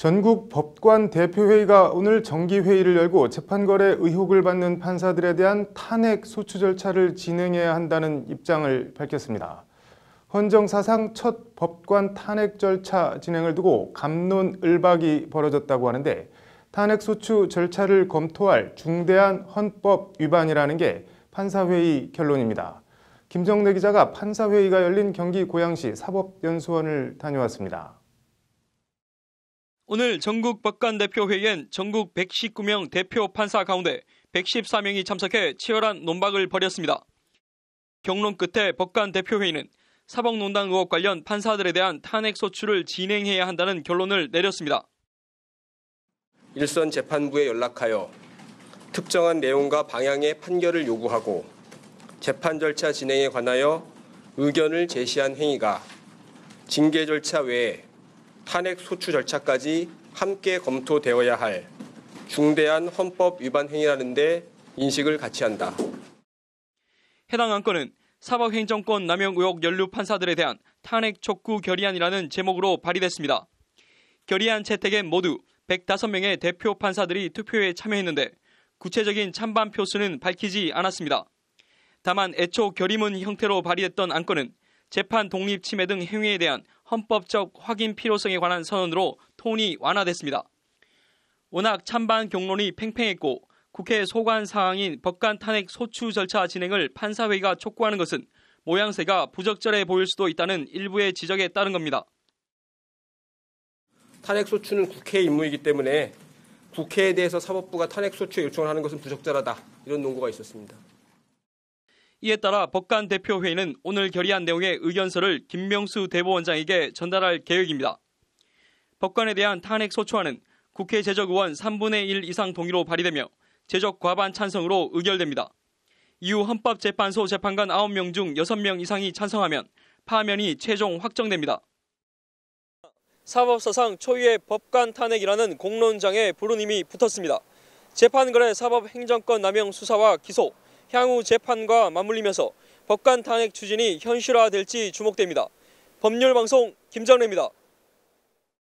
전국 법관 대표회의가 오늘 정기회의를 열고 재판거래 의혹을 받는 판사들에 대한 탄핵 소추 절차를 진행해야 한다는 입장을 밝혔습니다. 헌정 사상 첫 법관 탄핵 절차 진행을 두고 감론을박이 벌어졌다고 하는데 탄핵 소추 절차를 검토할 중대한 헌법 위반이라는 게 판사회의 결론입니다. 김정래 기자가 판사회의가 열린 경기 고양시 사법연수원을 다녀왔습니다. 오늘 전국 법관 대표회의엔 전국 119명 대표 판사 가운데 114명이 참석해 치열한 논박을 벌였습니다. 경론 끝에 법관 대표회의는 사법농단 의혹 관련 판사들에 대한 탄핵 소추를 진행해야 한다는 결론을 내렸습니다. 일선 재판부에 연락하여 특정한 내용과 방향의 판결을 요구하고 재판 절차 진행에 관하여 의견을 제시한 행위가 징계 절차 외에 탄핵 소추 절차까지 함께 검토되어야 할 중대한 헌법 위반 행위라는데 인식을 같이 한다. 해당 안건은 사법행정권 남용 의혹 연루 판사들에 대한 탄핵 촉구 결의안이라는 제목으로 발의됐습니다. 결의안 채택엔 모두 105명의 대표 판사들이 투표에 참여했는데 구체적인 찬반 표수는 밝히지 않았습니다. 다만 애초 결의문 형태로 발의했던 안건은 재판 독립 침해 등 행위에 대한 헌법적 확인 필요성에 관한 선언으로 톤이 완화됐습니다. 워낙 찬반 경론이 팽팽했고 국회 소관 사항인 법관 탄핵 소추 절차 진행을 판사회의가 촉구하는 것은 모양새가 부적절해 보일 수도 있다는 일부의 지적에 따른 겁니다. 탄핵 소추는 국회 임무이기 때문에 국회에 대해서 사법부가 탄핵 소추 요청을 하는 것은 부적절하다 이런 논거가 있었습니다. 이에 따라 법관 대표회의는 오늘 결의한 내용의 의견서를 김명수 대법원장에게 전달할 계획입니다. 법관에 대한 탄핵 소추안은 국회 제적 의원 3분의 1 이상 동의로 발의되며 제적 과반 찬성으로 의결됩니다. 이후 헌법재판소 재판관 9명 중 6명 이상이 찬성하면 파면이 최종 확정됩니다. 사법사상 초유의 법관 탄핵이라는 공론장에 불운임이 붙었습니다. 재판관의 사법행정권 남용 수사와 기소, 향후 재판과 맞물리면서 법관 탄핵 추진이 현실화될지 주목됩니다. 법률방송 김정래입니다.